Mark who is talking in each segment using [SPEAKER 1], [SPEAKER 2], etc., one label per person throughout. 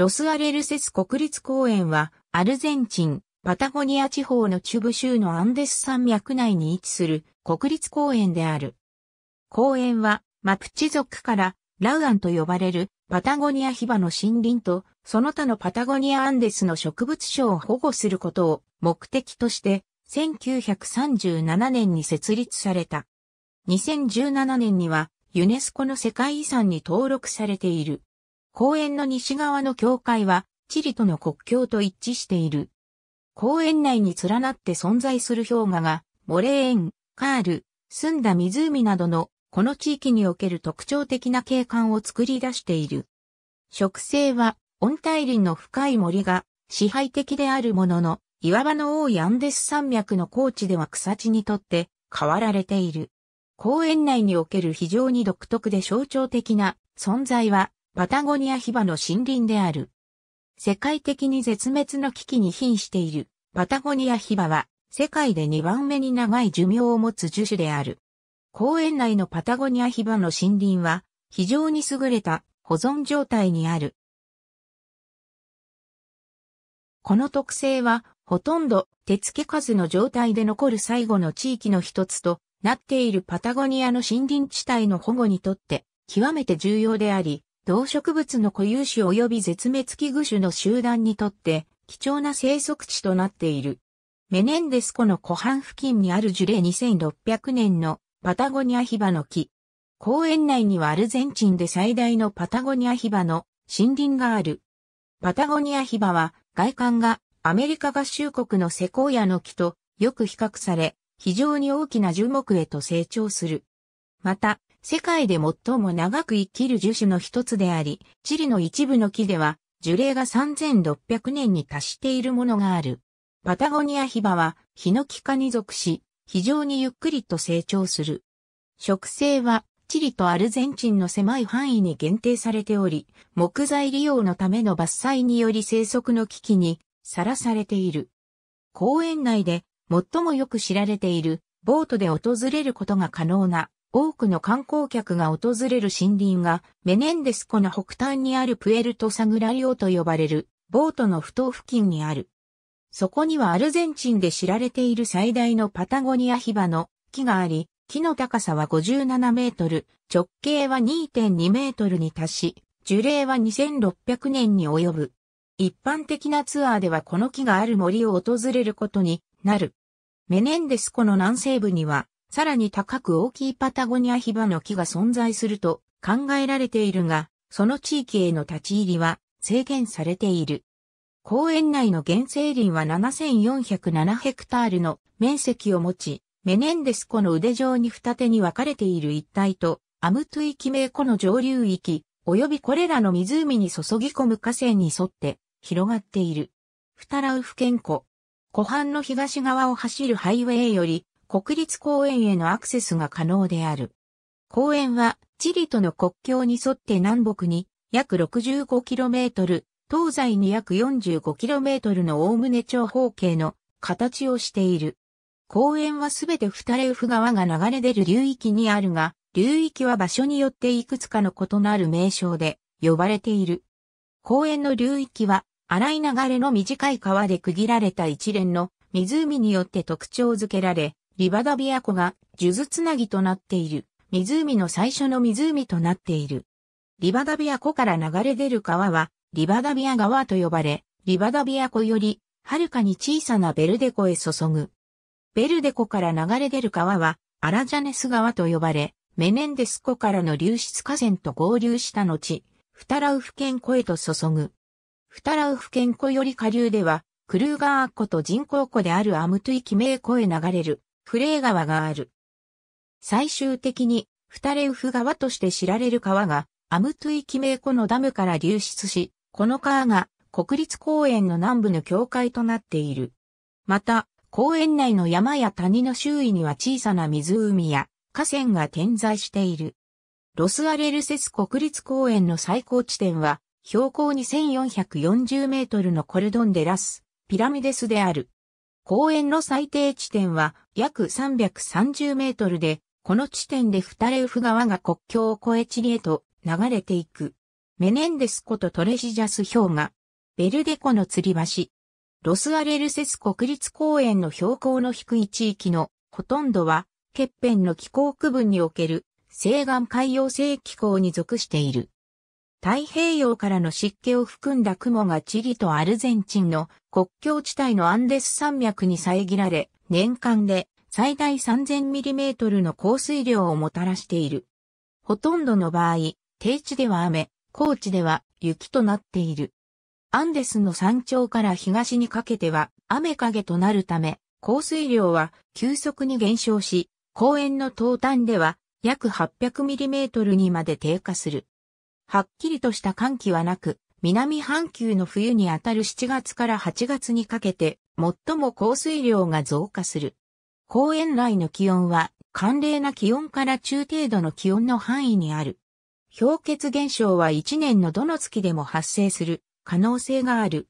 [SPEAKER 1] ロスアレルセス国立公園は、アルゼンチン、パタゴニア地方の中部州のアンデス山脈内に位置する国立公園である。公園は、マプチ族からラウアンと呼ばれるパタゴニアヒバの森林とその他のパタゴニアアンデスの植物種を保護することを目的として1937年に設立された。2017年にはユネスコの世界遺産に登録されている。公園の西側の境界は、チリとの国境と一致している。公園内に連なって存在する氷河が、モレーン、カール、澄んだ湖などの、この地域における特徴的な景観を作り出している。植生は、温帯林の深い森が、支配的であるものの、岩場の多いアンデス山脈の高地では草地にとって変わられている。公園内における非常に独特で象徴的な存在はパタゴニアヒバの森林である。世界的に絶滅の危機に瀕しているパタゴニアヒバは世界で2番目に長い寿命を持つ樹種である。公園内のパタゴニアヒバの森林は非常に優れた保存状態にある。この特性はほとんど手付け数の状態で残る最後の地域の一つとなっているパタゴニアの森林地帯の保護にとって極めて重要であり、動植物の固有種及び絶滅危惧種の集団にとって貴重な生息地となっている。メネンデス湖の湖畔付近にある樹齢2600年のパタゴニアヒバの木。公園内にはアルゼンチンで最大のパタゴニアヒバの森林がある。パタゴニアヒバは外観がアメリカ合衆国のセコーヤの木とよく比較され、非常に大きな樹木へと成長する。また、世界で最も長く生きる樹種の一つであり、チリの一部の木では、樹齢が3600年に達しているものがある。パタゴニアヒバは、ヒノキ科に属し、非常にゆっくりと成長する。植生は、チリとアルゼンチンの狭い範囲に限定されており、木材利用のための伐採により生息の危機にさらされている。公園内で最もよく知られているボートで訪れることが可能な多くの観光客が訪れる森林が、メネンデス湖の北端にあるプエルトサグラリオと呼ばれる、ボートの不当付近にある。そこにはアルゼンチンで知られている最大のパタゴニアヒバの木があり、木の高さは57メートル、直径は2.2メートルに達し、樹齢は2600年に及ぶ。一般的なツアーではこの木がある森を訪れることになる。メネンデス湖の南西部にはさらに高く大きいパタゴニアヒバの木が存在すると考えられているが、その地域への立ち入りは制限されている。公園内の原生林は7407ヘクタールの面積を持ち、メネンデス湖の腕状に二手に分かれている一帯と、アムトゥイキメイ湖の上流域、及びこれらの湖に注ぎ込む河川に沿って広がっている。フタラウフ県湖。湖畔の東側を走るハイウェイより国立公園へのアクセスが可能である。公園はチリとの国境に沿って南北に約 65km、東西に約 45km のおおね長方形の形をしている。公園はすべて二レウフ川が流れ出る流域にあるが、流域は場所によっていくつかの異なる名称で呼ばれている。公園の流域は荒い流れの短い川で区切られた一連の湖によって特徴づけられ、リバダビア湖が数珠つなぎとなっている、湖の最初の湖となっている。リバダビア湖から流れ出る川は、リバダビア川と呼ばれ、リバダビア湖より、はるかに小さなベルデ湖へ注ぐ。ベルデ湖から流れ出る川は、アラジャネス川と呼ばれ、メネンデス湖からの流出河川と合流した後、フタラウフ県湖へと注ぐ。フタラウフ県湖より下流では、クルーガー湖と人工湖であるアムトゥイメ名湖へ流れるプレー川がある。最終的に、フタレウフ川として知られる川が、アムトゥイキメイコのダムから流出し、この川が国立公園の南部の境界となっている。また、公園内の山や谷の周囲には小さな湖や河川が点在している。ロスアレルセス国立公園の最高地点は、標高2440メートルのコルドンデラス、ピラミデスである。公園の最低地点は、約330メートルで、この地点でフタレウフ川が国境を越えチリへと流れていく。メネンデスコとトレシジャス氷河。ベルデコの吊り橋。ロスアレルセス国立公園の標高の低い地域のほとんどは、欠片の気候区分における西岸海洋性気候に属している。太平洋からの湿気を含んだ雲がチリとアルゼンチンの国境地帯のアンデス山脈に遮られ、年間で最大 3000mm の降水量をもたらしている。ほとんどの場合、低地では雨、高地では雪となっている。アンデスの山頂から東にかけては雨影となるため、降水量は急速に減少し、公園の東端では約 800mm にまで低下する。はっきりとした寒気はなく、南半球の冬にあたる7月から8月にかけて最も降水量が増加する。公園内の気温は寒冷な気温から中程度の気温の範囲にある。氷結現象は1年のどの月でも発生する可能性がある。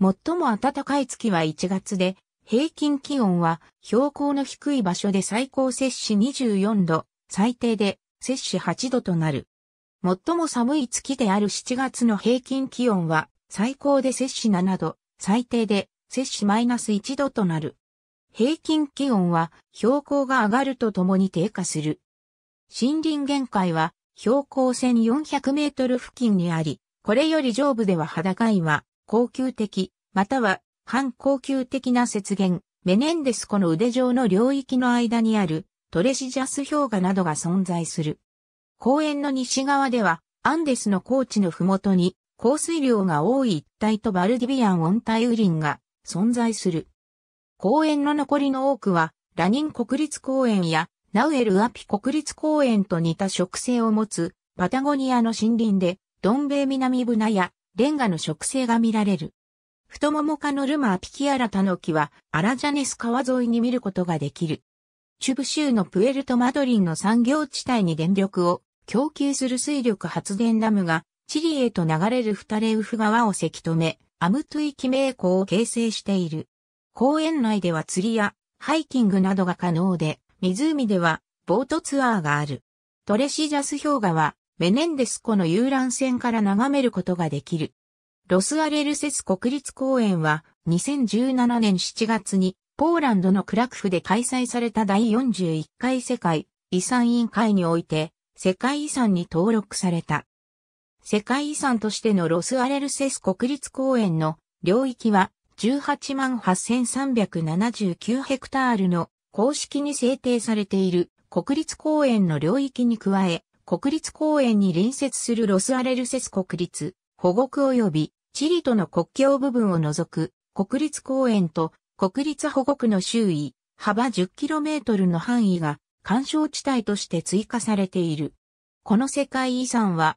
[SPEAKER 1] 最も暖かい月は1月で、平均気温は標高の低い場所で最高摂氏24度、最低で摂氏8度となる。最も寒い月である7月の平均気温は最高で摂氏7度、最低で摂氏マイナス1度となる。平均気温は標高が上がるとともに低下する。森林限界は標高1400メートル付近にあり、これより上部では裸岩、高級的、または半高級的な雪原、メネンデス湖の腕状の領域の間にあるトレシジャス氷河などが存在する。公園の西側ではアンデスの高地のふもとに降水量が多い一帯とバルディビアン温帯雨林が存在する。公園の残りの多くは、ラニン国立公園やナウエルアピ国立公園と似た植生を持つパタゴニアの森林で、ドンベイ南ブナやレンガの植生が見られる。太もも科のルマアピキアラタノキはアラジャネス川沿いに見ることができる。チュブ州のプエルトマドリンの産業地帯に電力を供給する水力発電ダムがチリへと流れるフタレウフ川をせき止め、アムトゥイ記名湖を形成している。公園内では釣りやハイキングなどが可能で、湖ではボートツアーがある。トレシジャス氷河はメネンデス湖の遊覧船から眺めることができる。ロスアレルセス国立公園は2017年7月にポーランドのクラクフで開催された第41回世界遺産委員会において世界遺産に登録された。世界遺産としてのロスアレルセス国立公園の領域は18万8379ヘクタールの公式に制定されている国立公園の領域に加え、国立公園に隣接するロスアレルセス国立保護区及びチリとの国境部分を除く国立公園と国立保護区の周囲幅 10km の範囲が干渉地帯として追加されている。この世界遺産は